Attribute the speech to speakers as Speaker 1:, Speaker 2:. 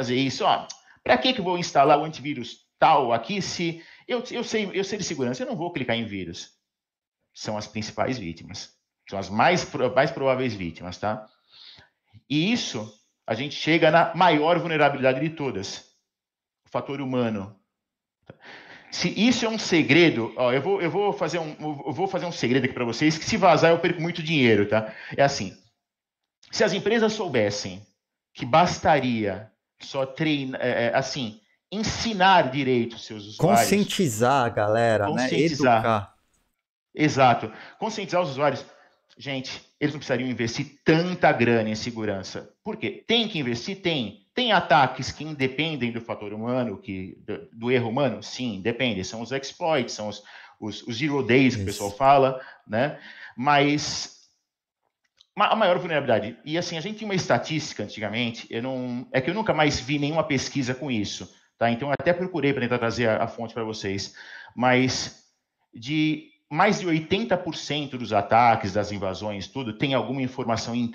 Speaker 1: fazer isso. Ó, para que, que vou instalar o antivírus tal aqui se eu, eu, sei, eu sei de segurança, eu não vou clicar em vírus. São as principais vítimas. São as mais, mais prováveis vítimas, tá? E isso, a gente chega na maior vulnerabilidade de todas. O fator humano. Se isso é um segredo, ó, eu, vou, eu, vou fazer um, eu vou fazer um segredo aqui para vocês, que se vazar eu perco muito dinheiro, tá? É assim, se as empresas soubessem que bastaria só treina é, é, assim, ensinar direito os seus usuários.
Speaker 2: Conscientizar a galera, né? Conscientizar. né? Educar.
Speaker 1: Exato. Conscientizar os usuários. Gente, eles não precisariam investir tanta grana em segurança. Por quê? Tem que investir? Tem. Tem ataques que independem do fator humano, que do, do erro humano? Sim, depende. São os exploits, são os, os, os zero days que o pessoal fala, né? Mas a maior vulnerabilidade. E assim, a gente tinha uma estatística antigamente, eu não, é que eu nunca mais vi nenhuma pesquisa com isso, tá? Então eu até procurei para tentar trazer a, a fonte para vocês, mas de mais de 80% dos ataques, das invasões, tudo, tem alguma informação interna